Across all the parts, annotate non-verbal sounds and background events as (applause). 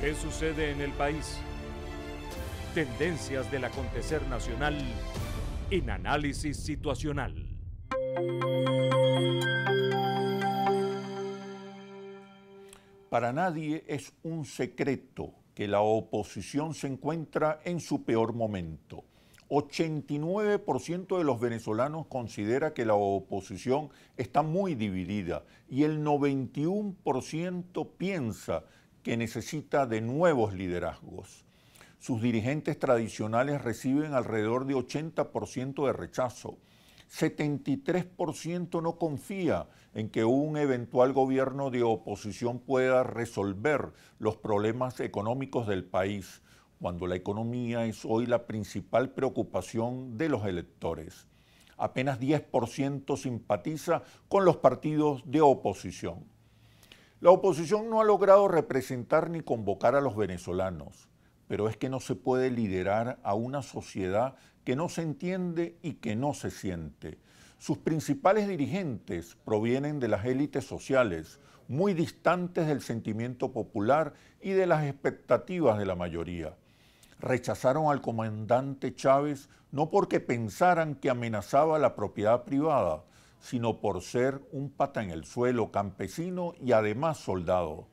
¿Qué sucede en el país? Tendencias del acontecer nacional en análisis situacional. Para nadie es un secreto que la oposición se encuentra en su peor momento. 89% de los venezolanos considera que la oposición está muy dividida y el 91% piensa que necesita de nuevos liderazgos. Sus dirigentes tradicionales reciben alrededor de 80% de rechazo. 73% no confía en que un eventual gobierno de oposición pueda resolver los problemas económicos del país, cuando la economía es hoy la principal preocupación de los electores. Apenas 10% simpatiza con los partidos de oposición. La oposición no ha logrado representar ni convocar a los venezolanos, pero es que no se puede liderar a una sociedad que no se entiende y que no se siente. Sus principales dirigentes provienen de las élites sociales, muy distantes del sentimiento popular y de las expectativas de la mayoría. Rechazaron al comandante Chávez no porque pensaran que amenazaba la propiedad privada, sino por ser un pata en el suelo, campesino y además soldado.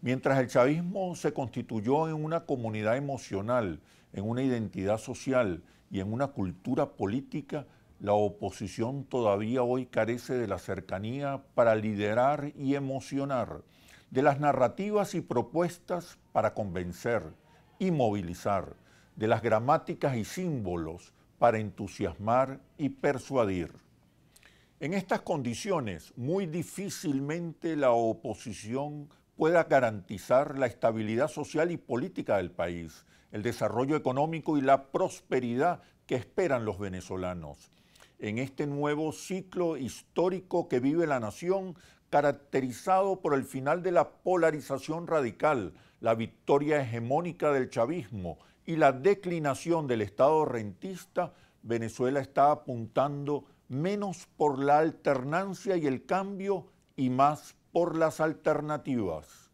Mientras el chavismo se constituyó en una comunidad emocional, en una identidad social y en una cultura política, la oposición todavía hoy carece de la cercanía para liderar y emocionar, de las narrativas y propuestas para convencer y movilizar, de las gramáticas y símbolos para entusiasmar y persuadir. En estas condiciones, muy difícilmente la oposición pueda garantizar la estabilidad social y política del país, el desarrollo económico y la prosperidad que esperan los venezolanos. En este nuevo ciclo histórico que vive la nación, caracterizado por el final de la polarización radical, la victoria hegemónica del chavismo y la declinación del Estado rentista, Venezuela está apuntando menos por la alternancia y el cambio y más por las alternativas.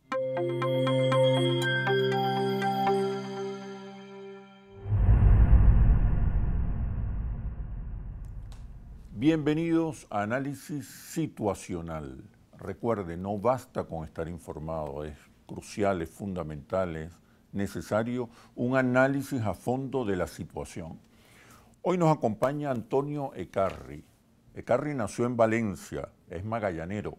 Bienvenidos a Análisis Situacional. Recuerde, no basta con estar informado, es crucial, es fundamental, es necesario un análisis a fondo de la situación. Hoy nos acompaña Antonio Ecarri. Ecarri nació en Valencia, es magallanero,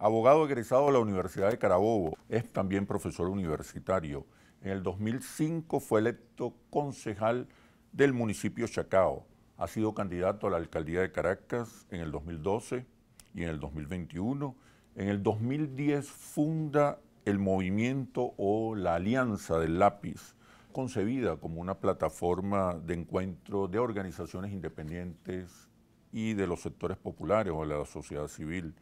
abogado egresado de la Universidad de Carabobo, es también profesor universitario. En el 2005 fue electo concejal del municipio Chacao. Ha sido candidato a la alcaldía de Caracas en el 2012 y en el 2021. En el 2010 funda el movimiento o la Alianza del Lápiz, concebida como una plataforma de encuentro de organizaciones independientes y de los sectores populares o de la sociedad civil.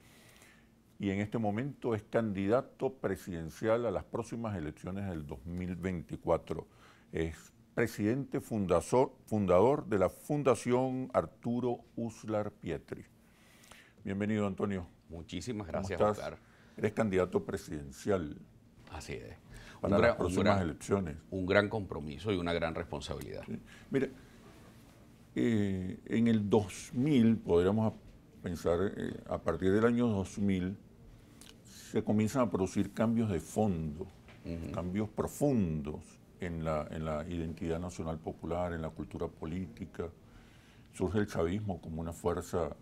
Y en este momento es candidato presidencial a las próximas elecciones del 2024. Es presidente fundador, fundador de la Fundación Arturo Uslar Pietri. Bienvenido, Antonio. Muchísimas gracias, Eres candidato presidencial. Así es para las próximas elecciones. Un gran compromiso y una gran responsabilidad. mira eh, en el 2000, podríamos pensar, eh, a partir del año 2000, se comienzan a producir cambios de fondo, cambios profundos en la, en la identidad nacional popular, en la cultura política. Surge el chavismo como una fuerza,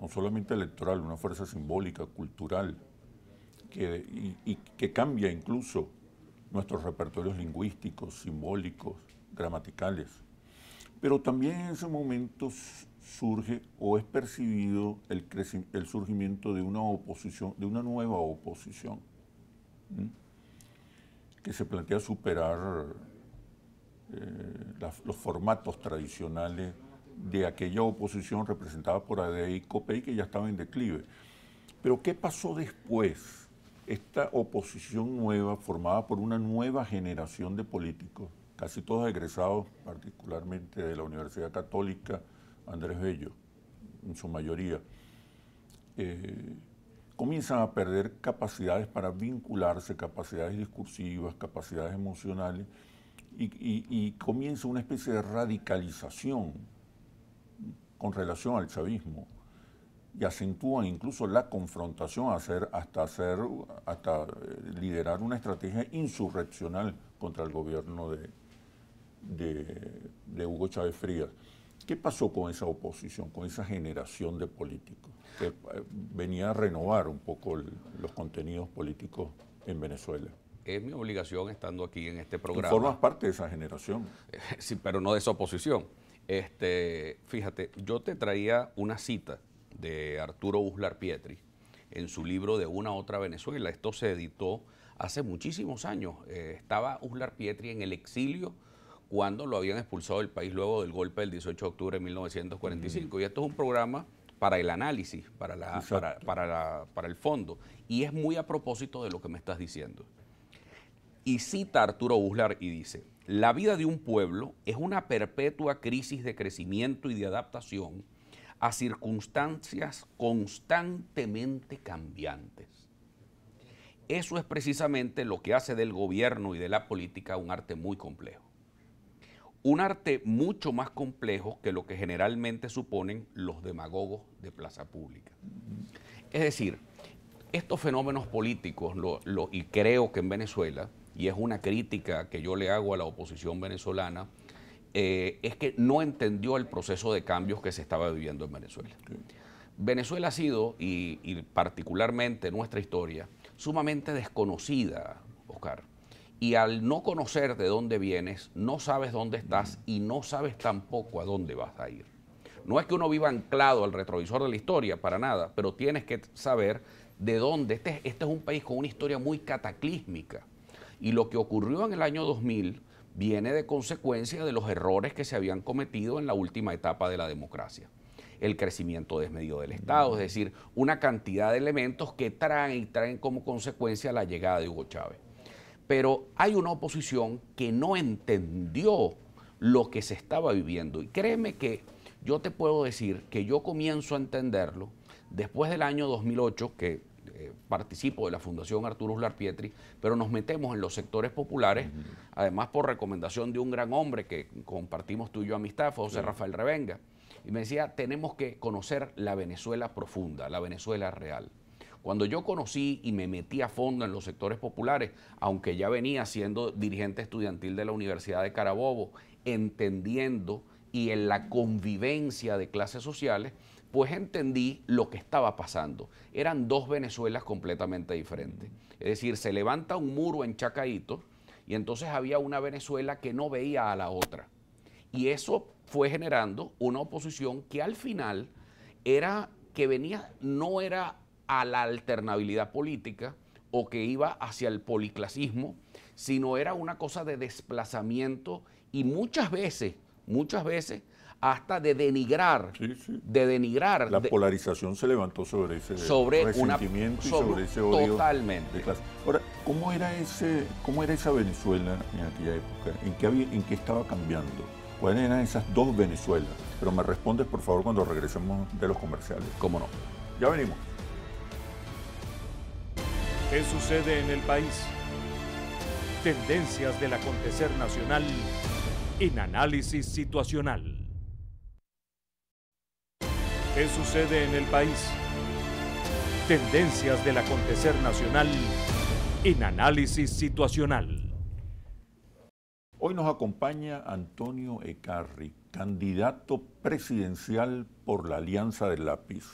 no solamente electoral, una fuerza simbólica, cultural, y que cambia incluso nuestros repertorios lingüísticos, simbólicos, gramaticales. Pero también en ese momento surge o es percibido el, el surgimiento de una oposición, de una nueva oposición, que se plantea superar eh, los formatos tradicionales de aquella oposición representada por ADE COPEI que ya estaba en declive. Pero ¿qué pasó después? esta oposición nueva, formada por una nueva generación de políticos, casi todos egresados particularmente de la Universidad Católica, Andrés Bello, en su mayoría, eh, comienzan a perder capacidades para vincularse, capacidades discursivas, capacidades emocionales, y comienza una especie de radicalización con relación al chavismo y acentúan incluso la confrontación hacer, hasta, hacer, hasta eh, liderar una estrategia insurreccional contra el gobierno de, de, Hugo Chávez Frías. ¿Qué pasó con esa oposición, con esa generación de políticos? Que eh, venía a renovar un poco los contenidos políticos en Venezuela. Es mi obligación estando aquí en este programa. Tú formas parte de esa generación. (laughs) Sí, pero no de esa oposición. Este, fíjate, yo te traía una cita de Arturo Uslar Pietri en su libro De una otra Venezuela. Esto se editó hace muchísimos años. Eh, estaba Uslar Pietri en el exilio cuando lo habían expulsado del país luego del golpe del 18 de octubre de 1945. Y esto es un programa para el análisis, para, la, para, el fondo. Y es muy a propósito de lo que me estás diciendo. Y cita Arturo Uslar y dice, la vida de un pueblo es una perpetua crisis de crecimiento y de adaptación a circunstancias constantemente cambiantes. Eso es precisamente lo que hace del gobierno y de la política un arte muy complejo. Un arte mucho más complejo que lo que generalmente suponen los demagogos de plaza pública. Es decir, estos fenómenos políticos, y creo que en Venezuela, y es una crítica que yo le hago a la oposición venezolana, eh, es que no entendió el proceso de cambios que se estaba viviendo en Venezuela. Venezuela ha sido, y, particularmente nuestra historia, sumamente desconocida, Oscar. Y al no conocer de dónde vienes, no sabes dónde estás y no sabes tampoco a dónde vas a ir. No es que uno viva anclado al retrovisor de la historia, para nada, pero tienes que saber de dónde. Este, este es un país con una historia muy cataclísmica. Y lo que ocurrió en el año 2000 viene de consecuencia de los errores que se habían cometido en la última etapa de la democracia. El crecimiento desmedido del Estado, es decir, una cantidad de elementos que traen y traen como consecuencia la llegada de Hugo Chávez. Pero hay una oposición que no entendió lo que se estaba viviendo. Y créeme que yo te puedo decir que yo comienzo a entenderlo después del año 2008, que eh, participo de la Fundación Arturo Uslar Pietri, pero nos metemos en los sectores populares, además por recomendación de un gran hombre que compartimos tú y yo amistad, José Rafael Revenga. Y me decía, tenemos que conocer la Venezuela profunda, la Venezuela real. Cuando yo conocí y me metí a fondo en los sectores populares, aunque ya venía siendo dirigente estudiantil de la Universidad de Carabobo, entendiendo y en la convivencia de clases sociales, pues entendí lo que estaba pasando. Eran dos Venezuelas completamente diferentes. Es decir, se levanta un muro en Chacaíto y entonces había una Venezuela que no veía a la otra. Y eso fue generando una oposición que al final era que venía, no era a la alternabilidad política o que iba hacia el policlasismo, sino era una cosa de desplazamiento y muchas veces muchas veces hasta de denigrar, sí, sí. de denigrar. La polarización se levantó sobre ese sobre resentimiento y sobre ese odio. Totalmente. Ahora, ¿cómo era, ese, ¿cómo era esa Venezuela en aquella época? ¿En qué, había, ¿En qué estaba cambiando? ¿Cuáles eran esas dos Venezuelas? Pero me respondes, por favor, cuando regresemos de los comerciales. ¿Cómo no? Ya venimos. ¿Qué sucede en el país? Tendencias del acontecer nacional en análisis situacional. ¿Qué sucede en el país? Tendencias del acontecer nacional en análisis situacional. Hoy nos acompaña Antonio Ecarri, candidato presidencial por la Alianza del Lápiz.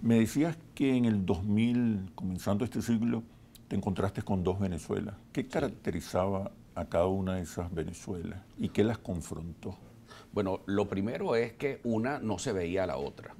Me decías que en el 2000, comenzando este siglo, te encontraste con dos Venezuelas. ¿Qué caracterizaba a cada una de esas Venezuelas y qué las confrontó? Bueno, lo primero es que una no se veía a la otra.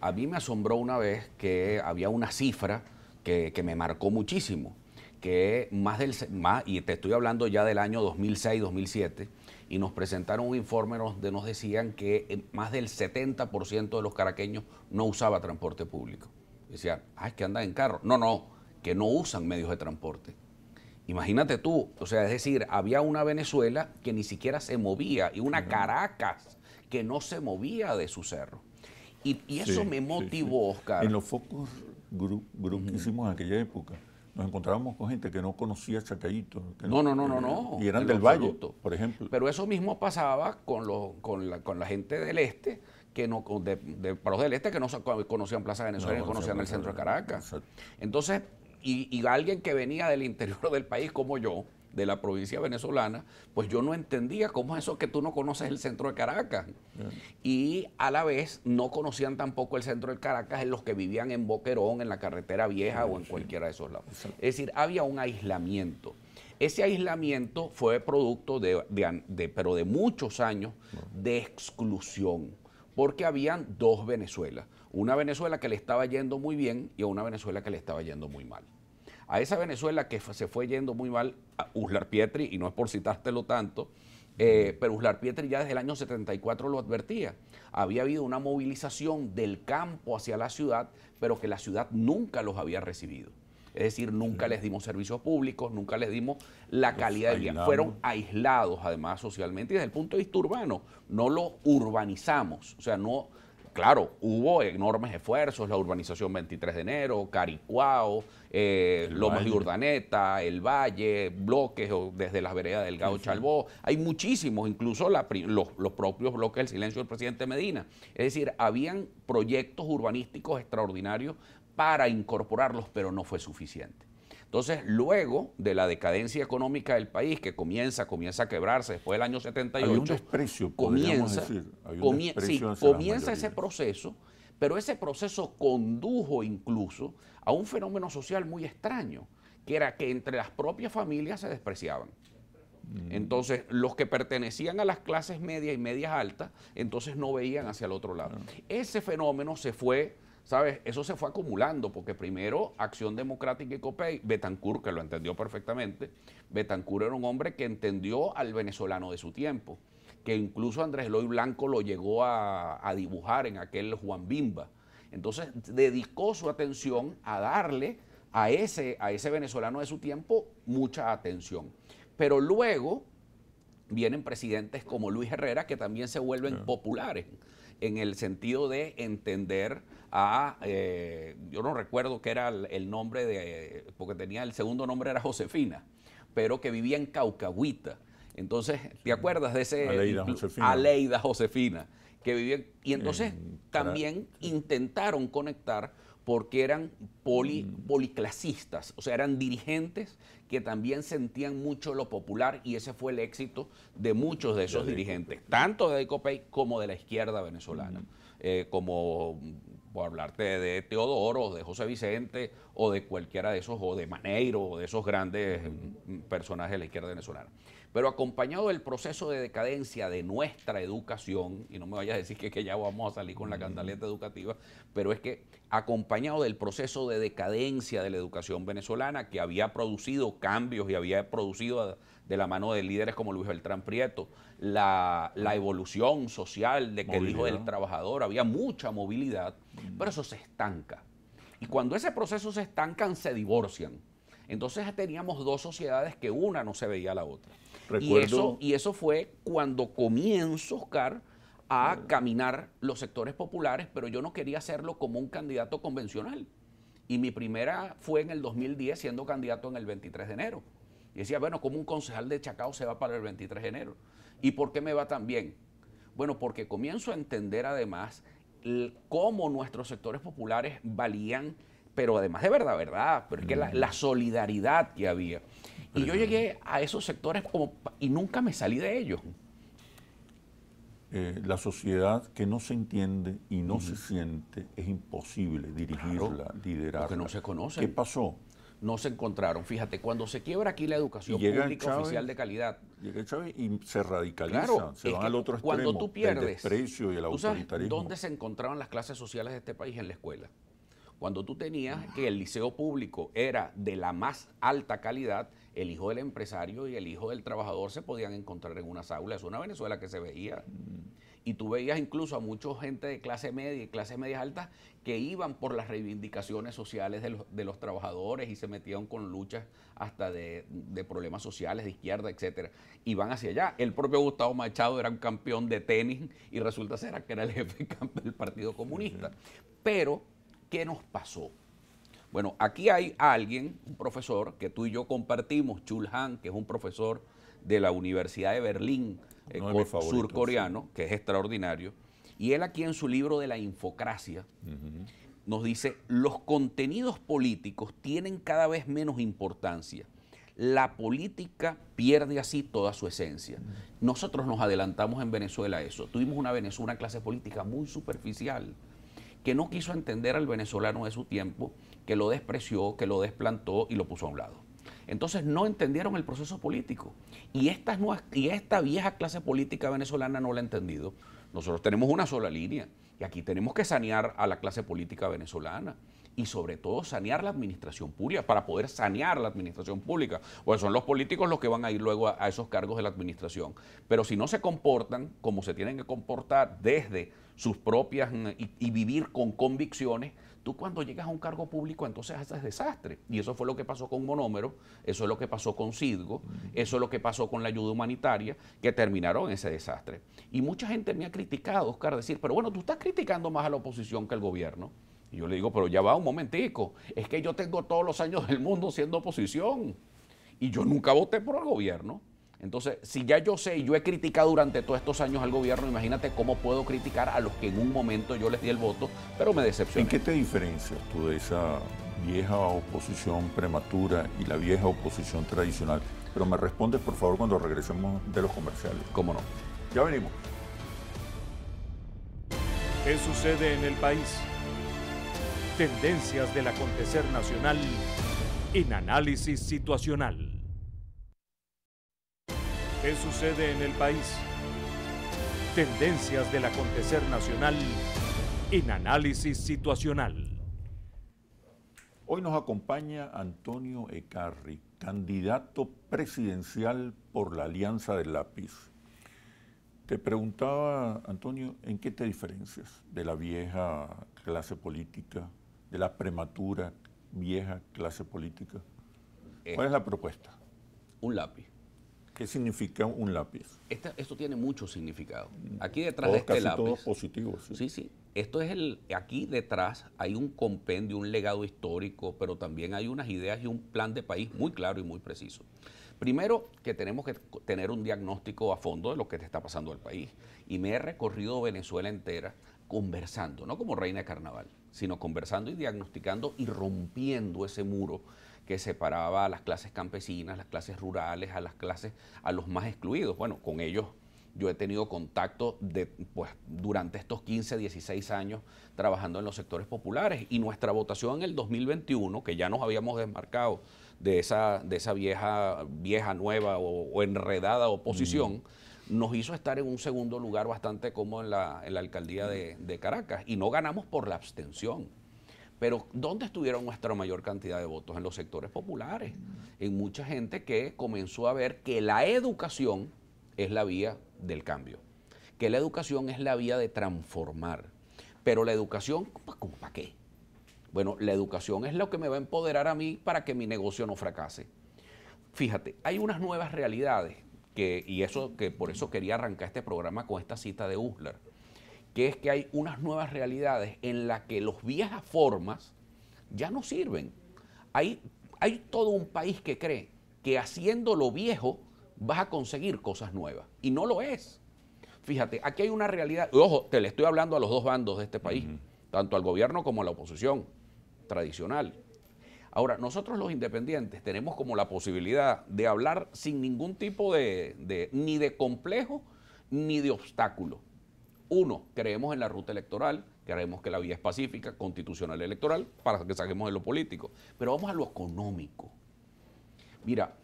A mí me asombró una vez que había una cifra que, me marcó muchísimo, que más del, más, y te estoy hablando ya del año 2006-2007, y nos presentaron un informe donde nos decían que eh, más del 70% de los caraqueños no usaba transporte público. Decían, ah, es que andan en carro. No, no, que no usan medios de transporte. Imagínate tú, o sea, es decir, había una Venezuela que ni siquiera se movía y una Caracas que no se movía de su cerro. Y, eso me motivó, Oscar. En los focos group, que hicimos en aquella época, nos encontrábamos con gente que no conocía Chacayito. no, no, no, no, Y eran del Valle, por ejemplo. Pero eso mismo pasaba con, con, la, gente del este, que no, de, para los del este que no conocían Plaza Venezuela, no, no conocían el centro de Caracas. Exacto. Entonces, y, alguien que venía del interior del país como yo, de la provincia venezolana, pues yo no entendía cómo es eso que tú no conoces el centro de Caracas. Y a la vez no conocían tampoco el centro de Caracas en los que vivían en Boquerón, en la carretera vieja o en cualquiera de esos lados. Es decir, había un aislamiento. Ese aislamiento fue producto de, pero de muchos años de exclusión, porque habían dos Venezuelas. Una Venezuela que le estaba yendo muy bien y una Venezuela que le estaba yendo muy mal a esa Venezuela que se fue yendo muy mal, a Uslar Pietri, y no es por citártelo tanto, eh, pero Uslar Pietri ya desde el año 74 lo advertía. Había habido una movilización del campo hacia la ciudad, pero que la ciudad nunca los había recibido. Es decir, nunca les dimos servicios públicos, nunca les dimos la calidad de vida. Fueron aislados además socialmente y desde el punto de vista urbano, no lo urbanizamos, o sea, no claro, hubo enormes esfuerzos, la urbanización 23 de enero, Caricuao, eh, Lomas de Urdaneta, El Valle, bloques desde las veredas del Gao hay muchísimos, incluso los, los, propios bloques del silencio del presidente Medina. Es decir, habían proyectos urbanísticos extraordinarios para incorporarlos, pero no fue suficiente. Entonces, luego de la decadencia económica del país, que comienza, comienza a quebrarse después del año 78, Hay un desprecio, comienza, decir. comienza ese proceso, pero ese proceso condujo incluso a un fenómeno social muy extraño, que era que entre las propias familias se despreciaban. Mm. Entonces, los que pertenecían a las clases medias y medias altas, entonces no veían hacia el otro lado. Ah. Ese fenómeno se fue ¿sabes? Eso se fue acumulando, porque primero Acción Democrática y COPEI, Betancourt, que lo entendió perfectamente, Betancourt era un hombre que entendió al venezolano de su tiempo, que incluso Andrés Loy Blanco lo llegó a, dibujar en aquel Juan Bimba. Entonces dedicó su atención a darle a ese, a ese venezolano de su tiempo mucha atención. Pero luego vienen presidentes como Luis Herrera que también se vuelven populares en el sentido de entender a, eh, yo no recuerdo que era el, nombre de, porque tenía el segundo nombre era Josefina, pero que vivía en Caucahuita. Entonces, ¿te acuerdas de ese? Aleida Josefina. Aleida Josefina, que vivía. Y entonces también intentaron conectar porque eran mm. policlasistas, o sea, eran dirigentes que también sentían mucho lo popular y ese fue el éxito de muchos de esos dirigentes, tanto de Ecopey como de la izquierda venezolana, mm. eh, como o hablarte de Teodoro, de José Vicente, o de cualquiera de esos, o de Maneiro, o de esos grandes mm, personajes de la izquierda venezolana. Pero acompañado del proceso de decadencia de nuestra educación, y no me vayas a decir que, que ya vamos a salir con la cantaleta educativa, pero es que acompañado del proceso de decadencia de la educación venezolana, que había producido cambios y había producido de la mano de líderes como Luis Beltrán Prieto, la, evolución social de que el dijo el trabajador, había mucha movilidad, mm. pero eso se estanca. Y cuando ese proceso se estancan, se divorcian. Entonces teníamos dos sociedades que una no se veía a la otra. Y, eso, y eso fue cuando comienzo, Oscar, a caminar los sectores populares, pero yo no quería hacerlo como un candidato convencional. Y mi primera fue en el 2010 siendo candidato en el 23 de enero. Y decía, bueno, como un concejal de Chacao se va para el 23 de enero? ¿Y por qué me va tan bien? Bueno, porque comienzo a entender además cómo nuestros sectores populares valían, pero además de verdad, verdad, porque la, solidaridad que había. Y yo llegué a esos sectores como, y nunca me salí de ellos. Eh, la sociedad que no se entiende y no se siente es imposible dirigirla, claro, liderarla. Porque no se conoce. ¿Qué pasó? no se encontraron. Fíjate, cuando se quiebra aquí la educación pública oficial de calidad. Llega Chávez y se radicaliza, se van al otro extremo. Cuando tú pierdes, el y el ¿Dónde se encontraban las clases sociales de este país? En la escuela. Cuando tú tenías que el liceo público era de la más alta calidad, el hijo del empresario y el hijo del trabajador se podían encontrar en unas aulas. Es una Venezuela que se veía. Y tú veías incluso a mucha gente de clase media y clase media alta que iban por las reivindicaciones sociales de los, trabajadores y se metían con luchas hasta de, problemas sociales, de izquierda, etcétera. Y van hacia allá. El propio Gustavo Machado era un campeón de tenis y resulta ser que era el jefe (laughs) del Partido Comunista. Pero, ¿qué nos pasó? Bueno, aquí hay alguien, un profesor, que tú y yo compartimos, Han, que es un profesor de la Universidad de Berlín, eh, surcoreano, que es extraordinario. Y él aquí en su libro de la infocracia nos dice, los contenidos políticos tienen cada vez menos importancia. La política pierde así toda su esencia. Nosotros nos adelantamos en Venezuela a eso. Tuvimos una Venezuela, una clase política muy superficial, que no quiso entender al venezolano de su tiempo, que lo despreció, que lo desplantó y lo puso a un lado. Entonces no entendieron el proceso político. Y esta, esta vieja clase política venezolana no la ha entendido. Nosotros tenemos una sola línea y aquí tenemos que sanear a la clase política venezolana y sobre todo sanear la administración pública, para poder sanear la administración pública, pues son los políticos los que van a ir luego a, esos cargos de la administración. Pero si no se comportan como se tienen que comportar desde sus propias mm, y vivir con convicciones, Tú cuando llegas a un cargo público entonces haces desastre. Y eso fue lo que pasó con Monómero, eso es lo que pasó con Cidgo, eso es lo que pasó con la ayuda humanitaria, que terminaron ese desastre. Y mucha gente me ha criticado, Oscar, decir, pero bueno, tú estás criticando más a la oposición que al gobierno. Y yo le digo, pero ya va un momentico, es que yo tengo todos los años del mundo siendo oposición y yo nunca voté por el gobierno. Entonces, si ya yo sé y yo he criticado durante todos estos años al gobierno, imagínate cómo puedo criticar a los que en un momento yo les di el voto, pero me decepcioné. ¿En qué te diferencias tú de esa vieja oposición prematura y la vieja oposición tradicional? Pero me respondes, por favor, cuando regresemos de los comerciales. ¿Cómo no? Ya venimos. ¿Qué sucede en el país? Tendencias del acontecer nacional en análisis situacional. ¿Qué sucede en el país? Tendencias del acontecer nacional en análisis situacional. Hoy nos acompaña Antonio Ecarri, candidato presidencial por la Alianza del Lápiz. Te preguntaba, Antonio, ¿en qué te diferencias de la vieja clase política, de la prematura vieja clase política? ¿Cuál es la propuesta? Un lápiz. ¿Qué significa un lápiz? esto tiene mucho significado. Aquí detrás de este lápiz. Todos positivos. Sí. sí, sí. Esto es el. Aquí detrás hay un compendio, un legado histórico, pero también hay unas ideas y un plan de país muy claro y muy preciso. Primero, que tenemos que tener un diagnóstico a fondo de lo que te está pasando al país. Y me he recorrido Venezuela entera conversando, no como reina de carnaval, sino conversando y diagnosticando y rompiendo ese muro que separaba a las clases campesinas, las clases rurales, a las clases, a los más excluidos. Bueno, con ellos yo he tenido contacto de, pues, durante estos 15, 16 años trabajando en los sectores populares y nuestra votación en el 2021, que ya nos habíamos desmarcado de esa, de esa vieja, vieja, nueva o, enredada oposición, nos hizo estar en un segundo lugar bastante como en la, alcaldía de Caracas y no ganamos por la abstención. Pero ¿dónde estuvieron nuestra mayor cantidad de votos? En los sectores populares, en mucha gente que comenzó a ver que la educación es la vía del cambio, que la educación es la vía de transformar. Pero la educación, ¿cómo para qué? Bueno, la educación es lo que me va a empoderar a mí para que mi negocio no fracase. Fíjate, hay unas nuevas realidades que, y eso que por eso quería arrancar este programa con esta cita de Usler, que es que hay unas nuevas realidades en las que los viejas formas ya no sirven. Hay, hay todo un país que cree que haciendo lo viejo vas a conseguir cosas nuevas. Y no lo es. Fíjate, aquí hay una realidad. Ojo, te le estoy hablando a los dos bandos de este país, tanto al gobierno como a la oposición tradicional. Ahora, nosotros los independientes tenemos como la posibilidad de hablar sin ningún tipo de, de ni de complejo ni de obstáculo. Uno, creemos en la ruta electoral, creemos que la vía es pacífica, constitucional electoral, para que saquemos de lo político. Pero vamos a lo económico. Mira,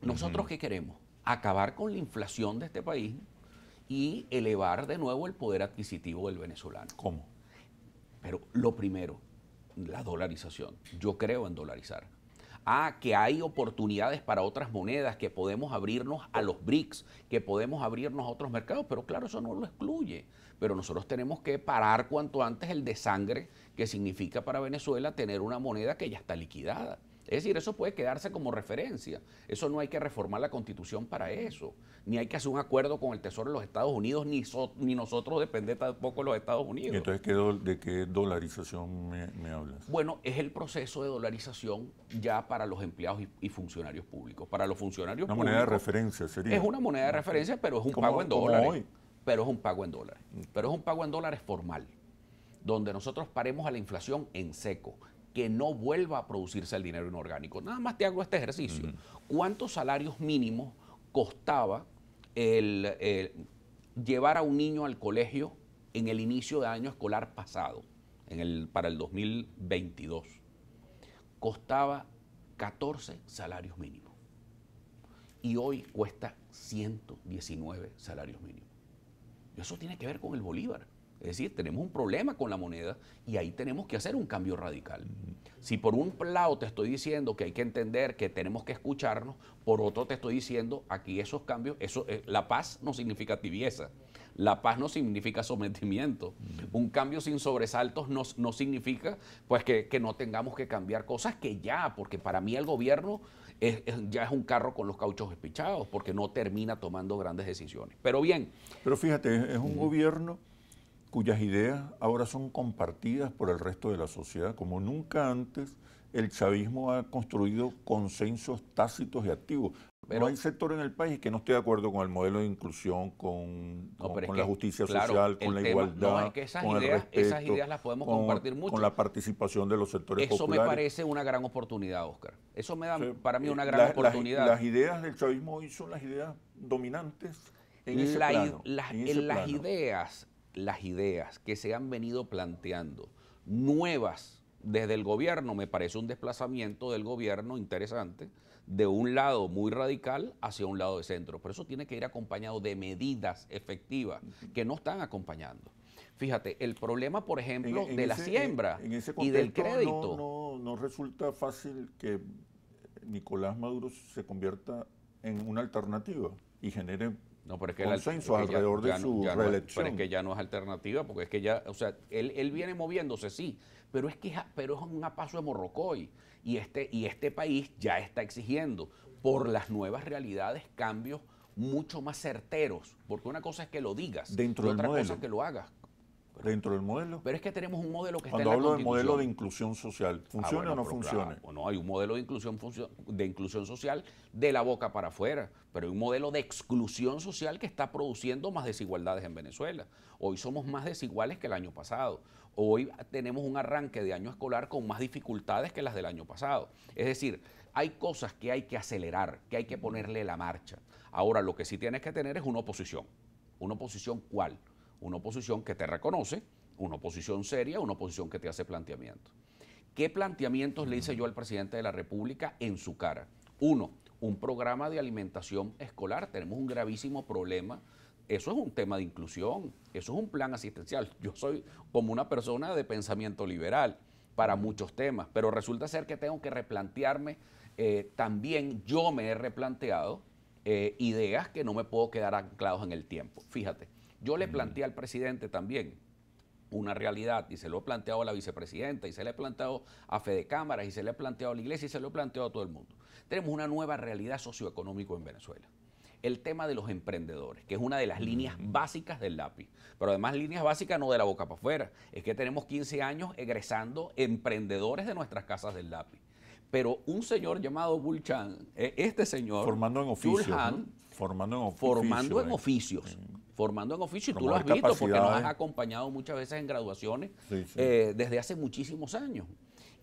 ¿nosotros qué queremos? Acabar con la inflación de este país y elevar de nuevo el poder adquisitivo del venezolano. ¿Cómo? Pero lo primero, la dolarización. Yo creo en dolarizar a que hay oportunidades para otras monedas, que podemos abrirnos a los BRICS, que podemos abrirnos a otros mercados, pero claro, eso no lo excluye. Pero nosotros tenemos que parar cuanto antes el desangre que significa para Venezuela tener una moneda que ya está liquidada. Es decir, eso puede quedarse como referencia. Eso no hay que reformar la constitución para eso. Ni hay que hacer un acuerdo con el Tesoro de los Estados Unidos, ni, nosotros depender tampoco de los Estados Unidos. ¿Y entonces de qué dolarización me, hablas? Bueno, es el proceso de dolarización ya para los empleados y, funcionarios públicos. Para los funcionarios públicos. Una moneda de referencia sería. Es una moneda de referencia, pero es un pago en dólares. Pero es un pago en dólares. Mm. Pero es un pago en dólares formal donde nosotros paremos a la inflación en seco que no vuelva a producirse el dinero inorgánico. Nada más te hago este ejercicio. ¿Cuántos salarios mínimos costaba el, eh, llevar a un niño al colegio en el inicio de año escolar pasado, para el 2022? Costaba 14 salarios mínimos. Y hoy cuesta 119 salarios mínimos. Eso tiene que ver con el Bolívar. Es decir, tenemos un problema con la moneda y ahí tenemos que hacer un cambio radical. Si por un lado te estoy diciendo que hay que entender, que tenemos que escucharnos, por otro te estoy diciendo aquí esos cambios, eso, eh, la paz no significa tibieza, la paz no significa sometimiento. Un cambio sin sobresaltos no, no significa pues que, no tengamos que cambiar cosas que ya, porque para mí el gobierno ya es un carro con los cauchos espichados, porque no termina tomando grandes decisiones. Pero bien. Pero fíjate, es un mm. gobierno cuyas ideas ahora son compartidas por el resto de la sociedad. Como nunca antes, el chavismo ha construido consensos tácitos y activos. no hay sector en el país que no esté de acuerdo con el modelo de inclusión, con, la justicia social, con la igualdad. esas, ideas, las podemos compartir mucho. Con la participación de los sectores Eso me parece una gran oportunidad, Oscar. Eso me da para mí eh, una gran oportunidad. Las, ideas del chavismo hoy son las ideas dominantes. En, en las ideas las ideas que se han venido planteando, nuevas desde el gobierno, me parece un desplazamiento del gobierno interesante, de un lado muy radical hacia un lado de centro. Pero eso tiene que ir acompañado de medidas efectivas que no están acompañando. Fíjate, el problema, por ejemplo, e, de la siembra y del crédito. no, no resulta fácil que Nicolás Maduro se convierta en una alternativa y genere no, pero es que el, ya, de No, es ya no es alternativa, porque es que ya, o sea, él, viene moviéndose, sí, pero es que pero es un paso de morrocoy. Y este, y este país ya está exigiendo por las nuevas realidades cambios mucho más certeros, porque una cosa es que lo digas, y otra cosa es que lo hagas. Dentro del modelo. Pero es que tenemos un modelo que está en la hablo de modelo de inclusión social, ah, ¿funciona o no funciona? no, hay un modelo de inclusión, de inclusión social de la boca para afuera, pero hay un modelo de exclusión social que está produciendo más desigualdades en Venezuela. Hoy somos más desiguales que el año pasado. Hoy tenemos un arranque de año escolar con más dificultades que las del año pasado. Es decir, hay cosas que hay que acelerar, que hay que ponerle la marcha. Ahora, lo que sí tienes que tener es una oposición. ¿Una oposición cuál? una oposición que te reconoce, una oposición seria, una oposición que te hace planteamientos. ¿Qué planteamientos le hice yo al presidente de la República en su cara? Uno, un programa de alimentación escolar. Tenemos un gravísimo problema. Eso es un tema de inclusión, eso es un plan asistencial. Yo soy como una persona de pensamiento liberal para muchos temas, pero resulta ser que tengo que replantearme, eh, también yo me he replanteado eh, ideas que no me puedo quedar anclados en el tiempo. Fíjate, yo le mm. planteé al presidente también una realidad y se lo he planteado a la vicepresidenta y se le he planteado a Fede Cámaras y se le he planteado a la iglesia y se lo he planteado a todo el mundo. Tenemos una nueva realidad socioeconómica en Venezuela el tema de los emprendedores, que es una de las líneas mm. básicas del lápiz. Pero además líneas básicas no de la boca para afuera. Es que tenemos 15 años egresando emprendedores de nuestras casas del lápiz. Pero un señor llamado Bulchan, e, este señor, formando en oficios, formando en oficios, formando mm. en oficios formando en oficio y tú lo has visto porque nos has acompañado muchas veces en graduaciones eh, desde hace muchísimos años.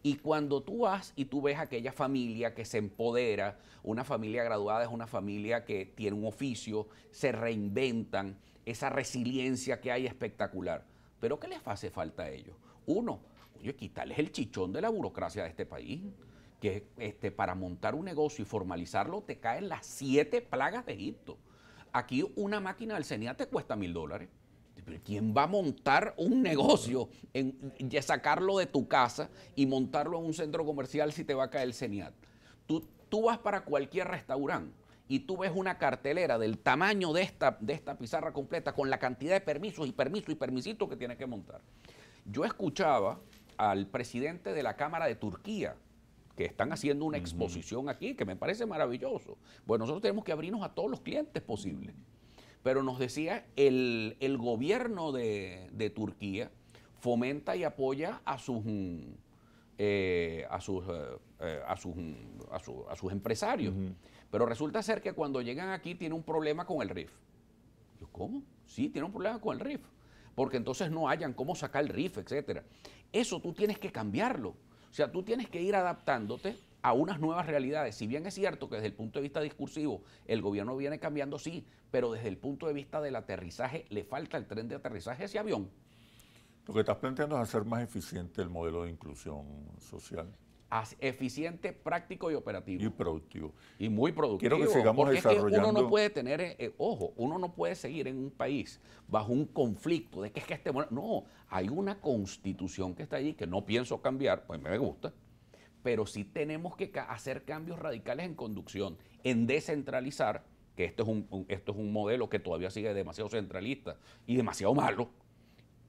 Y cuando tú vas y tú ves aquella familia que se empodera, una familia graduada es una familia que tiene un oficio, se reinventan, esa resiliencia que hay espectacular. Pero ¿qué les hace falta a ellos? Uno, oye, quitarles el chichón de la burocracia de este país que este, para montar un negocio y formalizarlo te caen las siete plagas de Egipto. Aquí una máquina del CENIAT te cuesta mil dólares. ¿quién va a montar un negocio, en, sacarlo de tu casa y montarlo en un centro comercial si te va a caer el CENIAT? Tú, tú vas para cualquier restaurante y tú ves una cartelera del tamaño de esta, de esta pizarra completa con la cantidad de permisos y permisos y permisitos que tienes que montar. Yo escuchaba al presidente de la Cámara de Turquía que están haciendo una exposición aquí, que me parece maravilloso. Bueno, nosotros tenemos que abrirnos a todos los clientes posibles. Pero nos decía, el, gobierno de, Turquía fomenta y apoya a sus... Mm, eh, a, sus, eh, eh, a, mm, a, sus empresarios. Pero resulta ser que cuando llegan aquí tiene un problema con el RIF. ¿cómo? Sí, tiene un problema con el RIF. Porque entonces no hayan cómo sacar el RIF, etcétera. Eso tú tienes que cambiarlo. O sea, tú tienes que ir adaptándote a unas nuevas realidades. Si bien es cierto que desde el punto de vista discursivo el gobierno viene cambiando, sí, pero desde el punto de vista del aterrizaje le falta el tren de aterrizaje a ese avión. Lo que estás planteando es hacer más eficiente el modelo de inclusión social eficiente, práctico y operativo. Y productivo. Y muy productivo. Quiero que sigamos porque desarrollando. uno no puede tener, eh, eh, ojo, uno no puede seguir en un país bajo un conflicto de que es que este. No, hay una constitución que está allí que no pienso cambiar, pues me gusta, pero si tenemos que hacer cambios radicales en conducción, en descentralizar, que esto es esto es un modelo que todavía sigue demasiado centralista y demasiado malo.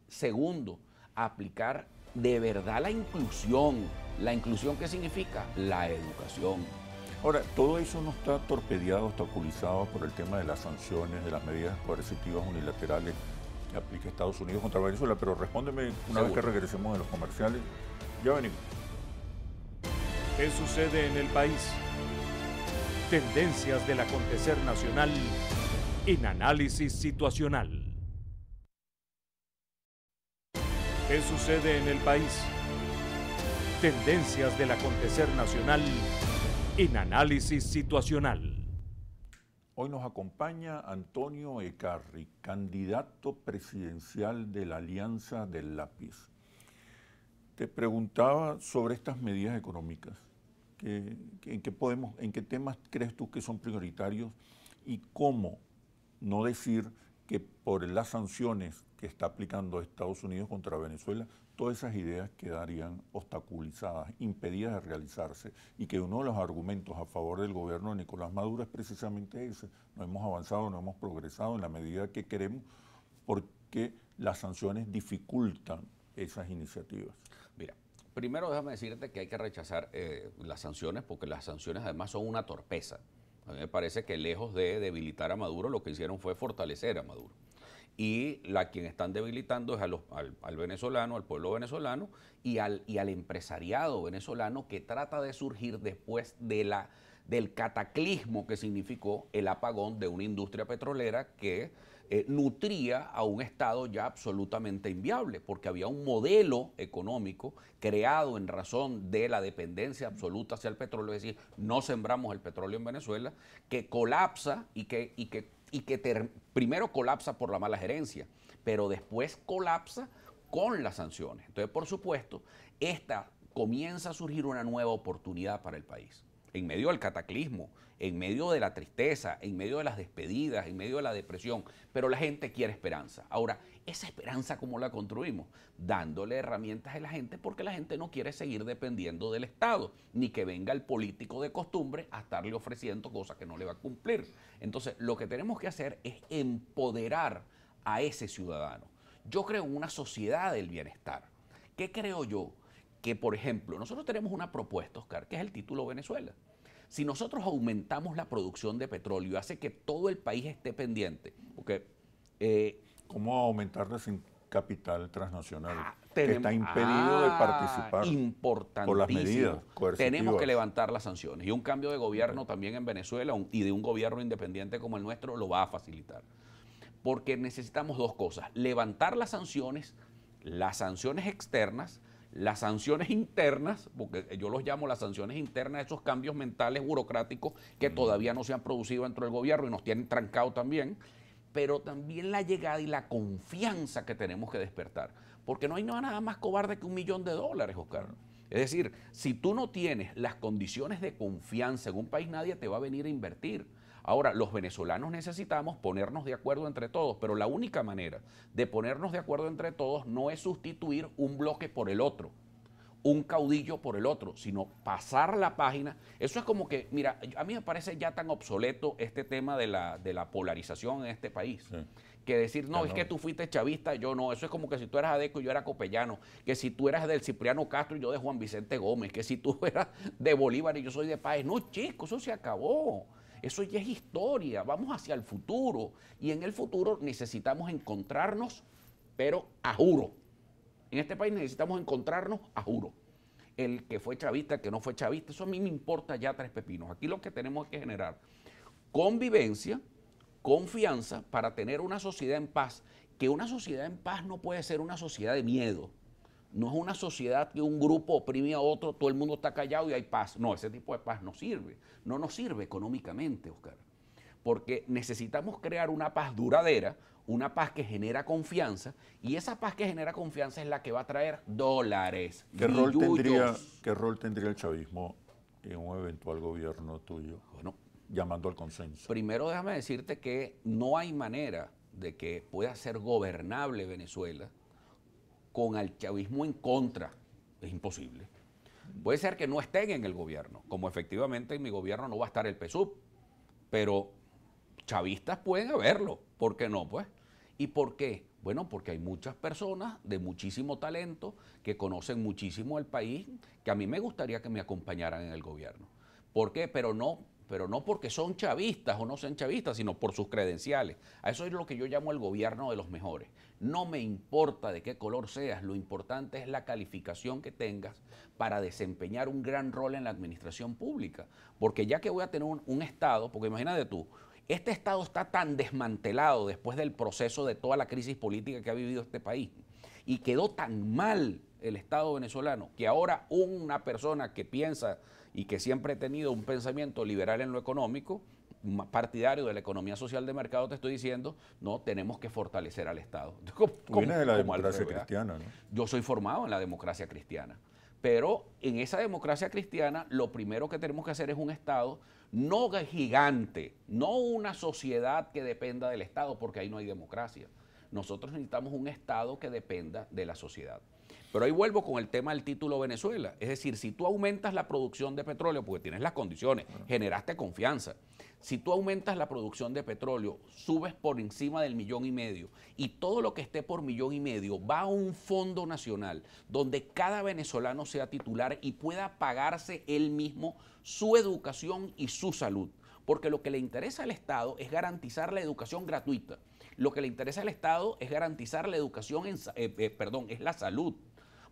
Segundo, aplicar de verdad la inclusión. ¿La inclusión qué significa? La educación. Ahora, todo eso no está torpedeado, obstaculizado por el tema de las sanciones, de las medidas coercitivas unilaterales que aplica Estados Unidos contra Venezuela, pero respóndeme una vez que regresemos de los comerciales. Ya venimos. ¿Qué sucede en el país? Tendencias del acontecer nacional en análisis situacional. ¿Qué sucede en el país? Tendencias del acontecer nacional en análisis situacional. Hoy nos acompaña Antonio Ecarri, candidato presidencial de la Alianza del Lápiz. Te preguntaba sobre estas medidas económicas. en, qué podemos, ¿En qué temas crees tú que son prioritarios y cómo no decir que por las sanciones que está aplicando Estados Unidos contra Venezuela, todas esas ideas quedarían obstaculizadas, impedidas de realizarse, y que uno de los argumentos a favor del gobierno de Nicolás Maduro es precisamente ese, no hemos avanzado, no hemos progresado en la medida que queremos, porque las sanciones dificultan esas iniciativas. Mira, primero déjame decirte que hay que rechazar eh, las sanciones, porque las sanciones además son una torpeza. A mí me parece que lejos de debilitar a Maduro, lo que hicieron fue fortalecer a Maduro y la quien están debilitando es a los, al, venezolano, al pueblo venezolano y al, y al empresariado venezolano que trata de surgir después de la, del cataclismo que significó el apagón de una industria petrolera que eh, nutría a un Estado ya absolutamente inviable, porque había un modelo económico creado en razón de la dependencia absoluta hacia el petróleo, es decir, no sembramos el petróleo en Venezuela, que colapsa y que, y que y que primero colapsa por la mala gerencia, pero después colapsa con las sanciones. Entonces, por supuesto, esta comienza a surgir una nueva oportunidad para el país. En medio del cataclismo, en medio de la tristeza, en medio de las despedidas, en medio de la depresión, pero la gente quiere esperanza. Ahora, esa esperanza cómo la construimos? Dándole herramientas a la gente porque la gente no quiere seguir dependiendo del Estado, ni que venga el político de costumbre a estarle ofreciendo cosas que no le va a cumplir. Entonces, lo que tenemos que hacer es empoderar a ese ciudadano. Yo creo en una sociedad del bienestar. ¿Qué creo yo? Que, por ejemplo, nosotros tenemos una propuesta, Oscar, que es el título Venezuela. Si nosotros aumentamos la producción de petróleo, hace que todo el país esté pendiente, porque... Eh, ¿Cómo aumentar sin capital transnacional? Ah, que está impedido de ah, participar importantísimo. por las medidas Tenemos que levantar las sanciones y un cambio de gobierno también en Venezuela y de un gobierno independiente como el nuestro lo va a facilitar. Porque necesitamos dos cosas, levantar las sanciones, las sanciones externas, las sanciones internas, porque yo los llamo las sanciones internas, esos cambios mentales burocráticos que mm. todavía no se han producido dentro del gobierno y nos tienen trancado también, pero también la llegada y la confianza que tenemos que despertar. Porque no hay nada más cobarde que un millón de dólares, Oscar. Es decir, si tú no tienes las condiciones de confianza en un país, nadie te va a venir a invertir. Ahora, los venezolanos necesitamos ponernos de acuerdo entre todos, pero la única manera de ponernos de acuerdo entre todos no es sustituir un bloque por el otro un caudillo por el otro, sino pasar la página. Eso es como que, mira, a mí me parece ya tan obsoleto este tema de la, polarización en este país. Que decir, no, es que tú fuiste chavista, yo no. Eso es como que si tú eras Adeco y yo era Copellano. Que si tú eras del Cipriano Castro y yo de Juan Vicente Gómez. Que si tú (laughs) eras de Bolívar y yo soy de Páez. No, chico, eso se acabó. Eso ya es historia. Vamos hacia el futuro. Y en el futuro necesitamos encontrarnos, pero a juro. En este país necesitamos encontrarnos a juro. El que fue chavista, el que no fue chavista, eso a mí me importa ya tres pepinos. Aquí lo que tenemos que generar convivencia, confianza para tener una sociedad en paz. Que una sociedad en paz no puede ser una sociedad de miedo. No es una sociedad que un grupo oprime a otro, todo el mundo está callado y hay paz. No, ese tipo de paz no sirve. No nos sirve económicamente, Oscar. Porque necesitamos crear una paz duradera, una paz que genera confianza y esa paz que genera confianza es la que va a traer dólares. ¿Qué, rol tendría, ¿qué rol tendría, el chavismo en un eventual gobierno tuyo? Bueno, llamando al consenso. Primero déjame decirte que no hay manera de que pueda ser gobernable Venezuela con el chavismo en contra. Es imposible. Puede ser que no estén en el gobierno, como efectivamente en mi gobierno no va a estar el PSUV, pero chavistas pueden haberlo, ¿por qué no? Pues ¿Y por qué? Bueno, porque hay muchas personas de muchísimo talento que conocen muchísimo el país, que a mí me gustaría que me acompañaran en el gobierno. ¿Por qué? Pero no, pero no porque son chavistas o no sean chavistas, sino por sus credenciales. A eso es lo que yo llamo el gobierno de los mejores. No me importa de qué color seas, lo importante es la calificación que tengas para desempeñar un gran rol en la administración pública. Porque ya que voy a tener un, un Estado, porque imagínate tú, este Estado está tan desmantelado después del proceso de toda la crisis política que ha vivido este país y quedó tan mal el Estado venezolano que ahora una persona que piensa y que siempre ha tenido un pensamiento liberal en lo económico, partidario de la economía social de mercado, te estoy diciendo, no, tenemos que fortalecer al Estado. (laughs) de la democracia cristiana, ¿no? Yo soy formado en la democracia cristiana. Pero en esa democracia cristiana, lo primero que tenemos que hacer es un Estado no gigante, no una sociedad que dependa del Estado, porque ahí no hay democracia. Nosotros necesitamos un Estado que dependa de la sociedad. Pero ahí vuelvo con el tema del título Venezuela. Es decir, si tú aumentas la producción de petróleo, porque tienes las condiciones, generaste confianza. Si tú aumentas la producción de petróleo, subes por encima del millón y medio y todo lo que esté por millón y medio va a un fondo nacional donde cada venezolano sea titular y pueda pagarse él mismo su educación y su salud. Porque lo que le interesa al Estado es garantizar la educación gratuita. Lo que le interesa al Estado es garantizar la educación, en, eh, eh, perdón, es la salud.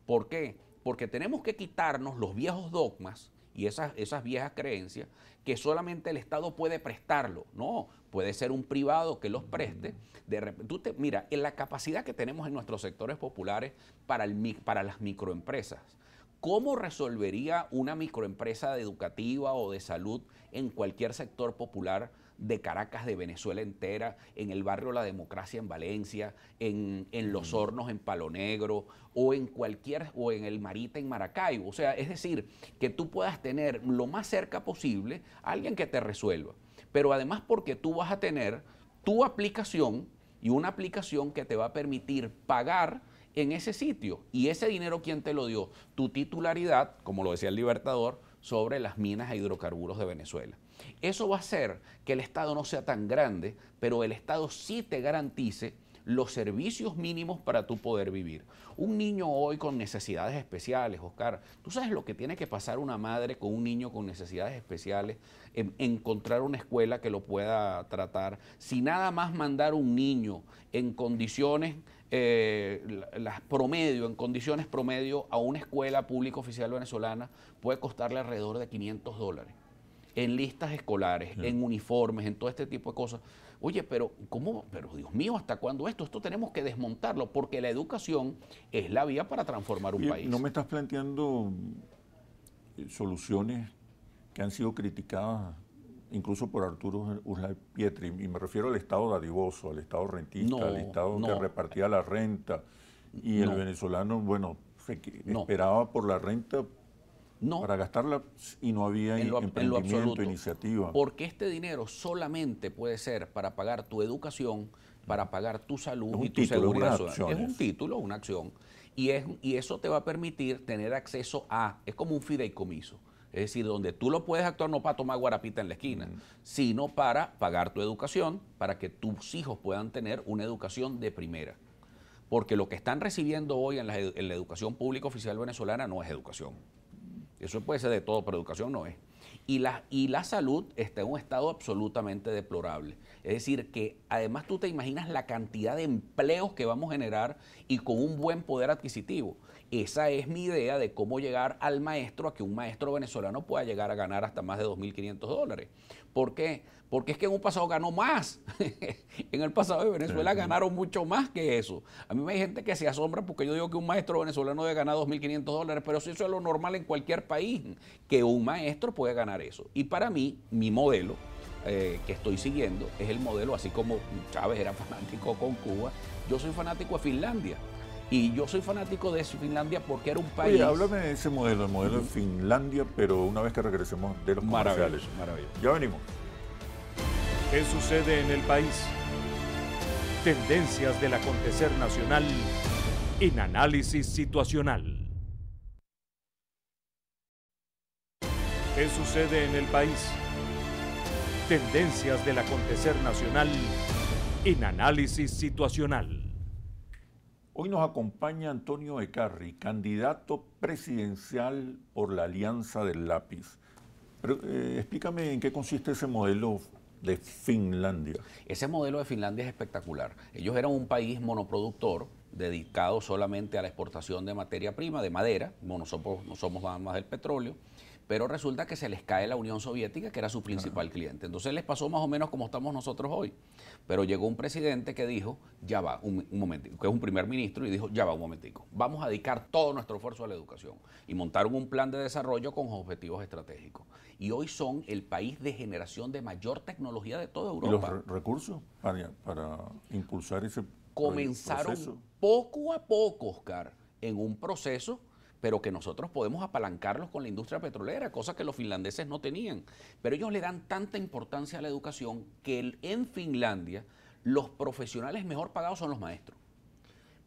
¿Por qué? Porque tenemos que quitarnos los viejos dogmas y esas, viejas creencias que solamente el Estado puede prestarlo. No, puede ser un privado que los preste. De repente, mira, en la capacidad que tenemos en nuestros sectores populares para, para las microempresas. ¿Cómo resolvería una microempresa educativa o de salud en cualquier sector popular? de Caracas, de Venezuela entera, en el barrio La Democracia en Valencia, en, Los Hornos en Palo Negro, o en cualquier, o en el Marita en Maracaibo. O sea, es decir, que tú puedas tener lo más cerca posible a alguien que te resuelva. Pero además porque tú vas a tener tu aplicación y una aplicación que te va a permitir pagar en ese sitio. Y ese dinero, ¿quién te lo dio? Tu titularidad, como lo decía el Libertador, sobre las minas e hidrocarburos de Venezuela. Eso va a hacer que el Estado no sea tan grande, pero el Estado sí te garantice los servicios mínimos para tu poder vivir. Un niño hoy con necesidades especiales, Oscar, tú sabes lo que tiene que pasar una madre con un niño con necesidades especiales, encontrar una escuela que lo pueda tratar, si nada más mandar un niño en condiciones eh, las promedio, en condiciones promedio, a una escuela pública oficial venezolana puede costarle alrededor de 500 dólares en listas escolares, en uniformes, en todo este tipo de cosas. Oye, pero ¿cómo? Pero Dios mío, ¿hasta cuándo esto? Esto tenemos que desmontarlo, porque la educación es la vía para transformar un país. No me estás planteando eh, soluciones que han sido criticadas incluso por Arturo Uslar Pietri, y me refiero al Estado dadivoso, al Estado rentista, al Estado donde que repartía la renta, y el venezolano, bueno, esperaba por la renta para gastarla y no había emprendimiento, iniciativa. Porque este dinero solamente puede ser para pagar tu educación, para mm. pagar tu salud y tu seguridad Es un título, una acción. Y, es, y eso te va a permitir tener acceso a, es como un fideicomiso. Es decir, donde tú lo puedes actuar no para tomar guarapita en la esquina, mm. sino para pagar tu educación, para que tus hijos puedan tener una educación de primera. Porque lo que están recibiendo hoy en la educación pública oficial venezolana no es educación. Eso puede ser de todo, pero educación no es. Y la, y la salud está en un estado absolutamente deplorable. Es decir, que además tú te imaginas la cantidad de empleos que vamos a generar y con un buen poder adquisitivo. Esa es mi idea de cómo llegar al maestro, a que un maestro venezolano pueda llegar a ganar hasta más de 2.500 dólares. ¿Por qué? porque es que en un pasado ganó más. (laughs) en el pasado de Venezuela ganaron mucho más que eso. A mí me hay gente que se asombra porque yo digo que un maestro venezolano debe ganar 2.500 dólares, pero eso es lo normal en cualquier país, que un maestro puede ganar eso. Y para mí, mi modelo eh, que estoy siguiendo es el modelo, así como Chávez era (laughs) fanático con Cuba, yo soy fanático de Finlandia. Y yo soy fanático de Finlandia porque era un país. Oye, háblame de ese modelo, el modelo de Finlandia, pero una vez que regresemos de los comerciales. Ya venimos. ¿Qué sucede en el país? Tendencias del acontecer nacional en análisis situacional. ¿Qué sucede en el país? Tendencias del acontecer nacional en análisis situacional. Hoy nos acompaña Antonio Ecarri, candidato presidencial por la Alianza del Lápiz. Eh, explícame en qué consiste ese modelo de Finlandia. Ese modelo de Finlandia es espectacular. Ellos eran un país monoproductor dedicado solamente a la exportación de materia prima, de madera, nosotros no somos nada más del petróleo, pero resulta que se les cae la Unión Soviética, que era su principal cliente. Entonces les pasó más o menos como estamos nosotros hoy. Pero llegó un presidente que dijo, ya va, un, momento momentico, que es un primer ministro, y dijo, ya va, un momentico, vamos a dedicar todo nuestro esfuerzo a la educación. Y montaron un plan de desarrollo con objetivos estratégicos. Y hoy son el país de generación de mayor tecnología de toda Europa. ¿Y los recursos para, impulsar ese Comenzaron poco a poco, Oscar, en un proceso pero que nosotros podemos apalancarlos con la industria petrolera, cosa que los finlandeses no tenían. Pero ellos le dan tanta importancia a la educación que en Finlandia los profesionales mejor pagados son los maestros.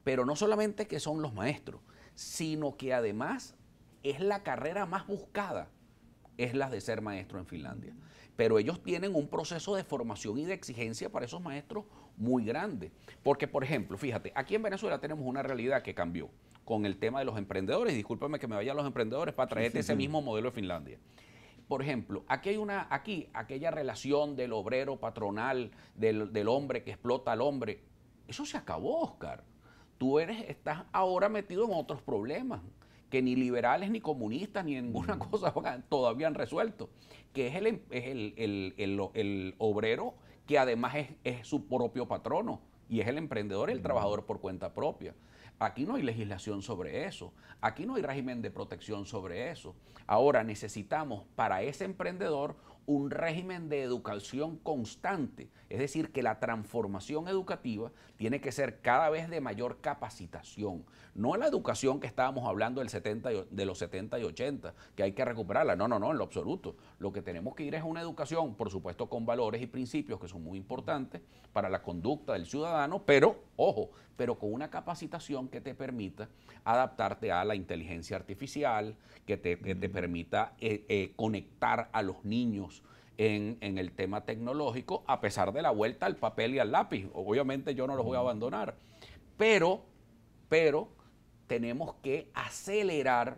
Pero no solamente que son los maestros, sino que además es la carrera más buscada, es la de ser maestro en Finlandia. Pero ellos tienen un proceso de formación y de exigencia para esos maestros muy grande. Porque, por ejemplo, fíjate, aquí en Venezuela tenemos una realidad que cambió con el tema de los emprendedores. Discúlpame que me vaya a los emprendedores para traerte ese mismo modelo de Finlandia. Por ejemplo, aquí hay una, aquí, aquella relación del obrero patronal, del, hombre que explota al hombre. Eso se acabó, Oscar. Tú eres, estás ahora metido en otros problemas que ni liberales, ni comunistas, ni ninguna mm. cosa todavía han resuelto, que es el, em, el, obrero que además es, es, su propio patrono y es el emprendedor, el mm. trabajador por cuenta propia. Aquí no hay legislación sobre eso, aquí no hay régimen de protección sobre eso. Ahora necesitamos para ese emprendedor un régimen de educación constante, es decir, que la transformación educativa tiene que ser cada vez de mayor capacitación, no la educación que estábamos hablando 70 de los 70 y 80, que hay que recuperarla, no, no, no, en lo absoluto. Lo que tenemos que ir es una educación, por supuesto, con valores y principios que son muy importantes para la conducta del ciudadano, pero, ojo, pero con una capacitación que te permita adaptarte a la inteligencia artificial, que te, permita eh, eh, conectar a los niños en, el tema tecnológico, a pesar de la vuelta al papel y al lápiz. Obviamente yo no los voy a abandonar, pero, pero tenemos que acelerar,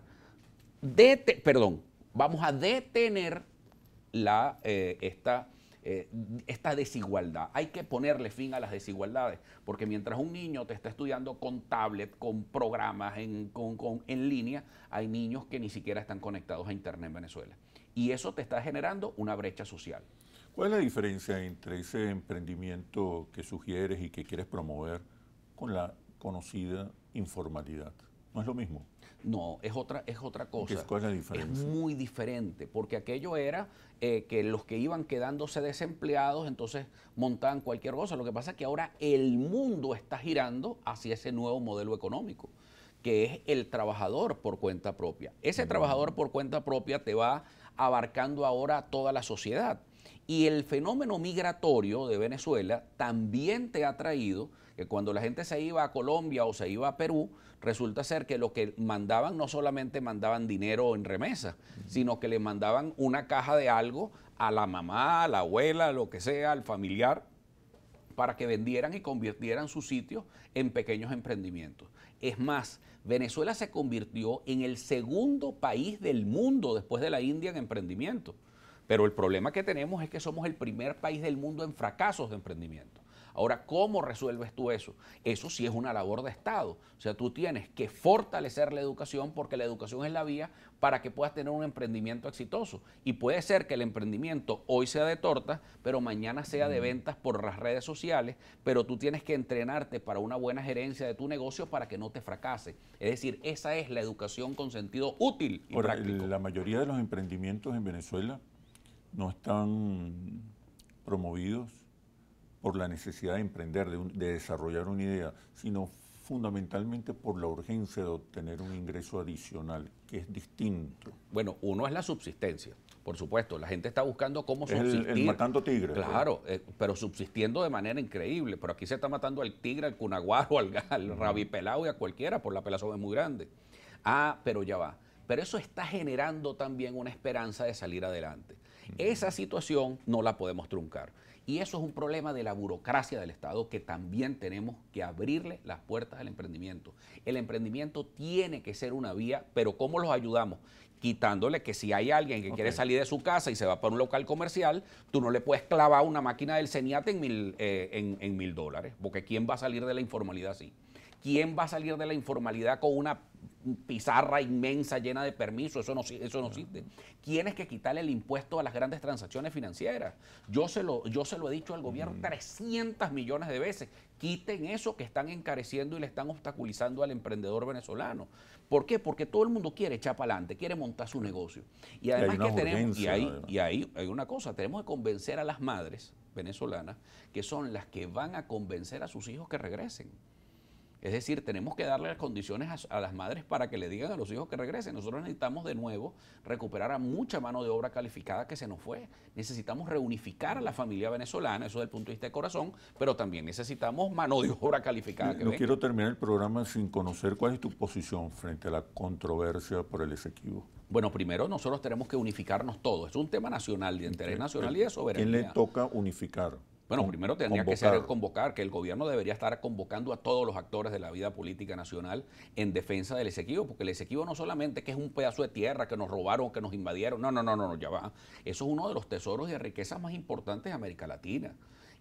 perdón, vamos a detener la, eh, esta eh, esta desigualdad. Hay que ponerle fin a las desigualdades, porque mientras un niño te está estudiando con tablet, con programas en línea, hay niños que ni siquiera están conectados a Internet en Venezuela. Y eso te está generando una brecha social. ¿Cuál es la diferencia entre ese emprendimiento que sugieres y que quieres promover con la conocida informalidad? ¿No es lo mismo? No, es otra, es otra cosa. Es, muy diferente, porque aquello era eh, que los que iban quedándose desempleados, entonces montaban cualquier cosa. Lo que pasa es que ahora el mundo está girando hacia ese nuevo modelo económico, que es el trabajador por cuenta propia. Ese trabajador por cuenta propia te va abarcando ahora toda la sociedad. Y el fenómeno migratorio de Venezuela también te ha traído que cuando la gente se iba a Colombia o se iba a Perú, resulta ser que lo que mandaban no solamente mandaban dinero en remesa, sino que le mandaban una caja de algo a la mamá, a la abuela, lo que sea, al familiar, para que vendieran y convirtieran sus sitios en pequeños emprendimientos. Es más, Venezuela se convirtió en el segundo país del mundo después de la India en emprendimiento. Pero el problema que tenemos es que somos el primer país del mundo en fracasos de emprendimiento. Ahora, ¿cómo resuelves tú eso? Eso sí es una labor de Estado. O sea, tú tienes que fortalecer la educación porque la educación es la vía para que puedas tener un emprendimiento exitoso. Y puede ser que el emprendimiento hoy sea de tortas, pero mañana sea de mm. ventas por las redes sociales, pero tú tienes que entrenarte para una buena gerencia de tu negocio para que no te fracase. Es decir, esa es la educación con sentido útil. Y práctico. la mayoría de los emprendimientos en Venezuela no están promovidos por la necesidad de emprender, de, desarrollar una idea, sino fundamentalmente por la urgencia de obtener un ingreso adicional, que es distinto. Bueno, uno es la subsistencia, por supuesto. La gente está buscando cómo subsistir. El, matando tigre. Claro, eh, pero subsistiendo de manera increíble. Pero aquí se está matando al tigre, al cunaguaro, al, al y a cualquiera, por la pelazón es muy grande. Ah, pero ya va. Pero eso está generando también una esperanza de salir adelante. Esa situación no la podemos truncar. Y eso es un problema de la burocracia del Estado que también tenemos que abrirle las puertas al emprendimiento. El emprendimiento tiene que ser una vía, pero ¿cómo los ayudamos? Quitándole que si hay alguien que quiere salir de su casa y se va para un local comercial, tú no le puedes clavar una máquina del CENIAT eh, en mil dólares, porque ¿quién va a salir de la informalidad así? ¿Quién va a salir de la informalidad con una pizarra inmensa llena de permisos, eso no, eso ¿Quién existe. que quitarle el impuesto a las grandes transacciones financieras. Yo se lo, yo se lo he dicho al gobierno 300 millones de veces. Quiten eso que están encareciendo y le están obstaculizando al emprendedor venezolano. ¿Por qué? Porque todo el mundo quiere echar para adelante, quiere montar su negocio. Y además ahí, y ahí hay una cosa, tenemos que convencer a las madres venezolanas que son las que van a convencer a sus hijos que regresen. Es decir, tenemos que darle las condiciones a, las madres para que le digan a los hijos que regresen. Nosotros necesitamos de nuevo recuperar a mucha mano de obra calificada que se nos fue. Necesitamos reunificar a la familia venezolana, eso es el punto de vista de corazón, pero también necesitamos mano de obra calificada. no quiero terminar el programa sin conocer cuál es tu posición frente a la controversia por el Esequibo. Bueno, primero nosotros tenemos que unificarnos todos. Es un tema nacional, de interés nacional y de soberanía. ¿Quién le toca unificar? Bueno, primero tendría que ser convocar, que el gobierno debería estar convocando a todos los actores de la vida política nacional en defensa del Esequibo, porque el Esequibo no solamente que es un pedazo de tierra que nos robaron, que nos invadieron, no, no, no, no, ya va. Eso es uno de los tesoros y riquezas más importantes de América Latina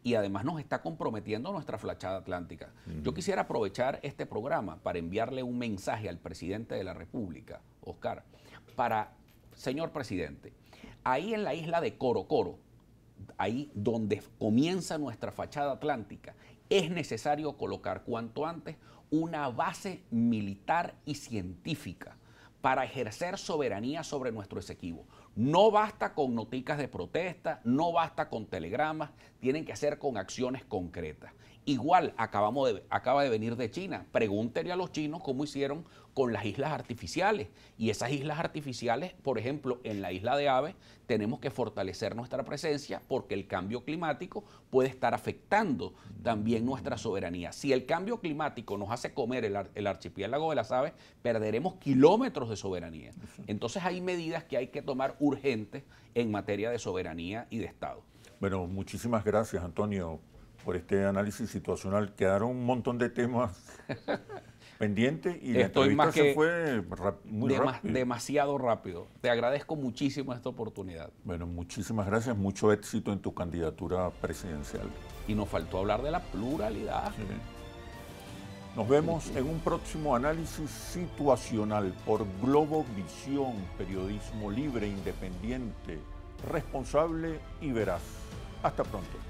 y además nos está comprometiendo nuestra flachada atlántica. Yo quisiera aprovechar este programa para enviarle un mensaje al presidente de la República, Oscar, para, señor presidente, ahí en la isla de Coro Coro, ahí donde comienza nuestra fachada atlántica, es necesario colocar cuanto antes una base militar y científica para ejercer soberanía sobre nuestro Esequibo. No basta con noticas de protesta, no basta con telegramas, tienen que hacer con acciones concretas. Igual acabamos de, acaba de venir de China. Pregúntenle a los chinos cómo hicieron con las islas artificiales. Y esas islas artificiales, por ejemplo, en la isla de Aves, tenemos que fortalecer nuestra presencia porque el cambio climático puede estar afectando también nuestra soberanía. Si el cambio climático nos hace comer el archipiélago de las aves, perderemos kilómetros de soberanía. Entonces hay medidas que hay que tomar urgentes en materia de soberanía y de Estado. Bueno, muchísimas gracias, Antonio, por este análisis situacional. Quedaron un montón de temas (laughs) pendientes y la entrevista se fue muy rápido. demasiado rápido. Te agradezco muchísimo esta oportunidad. Bueno, muchísimas gracias, mucho éxito en tu candidatura presidencial. Y nos faltó hablar de la pluralidad. Nos vemos en un próximo análisis situacional por Globovisión, periodismo libre, independiente responsable y veraz. Hasta pronto.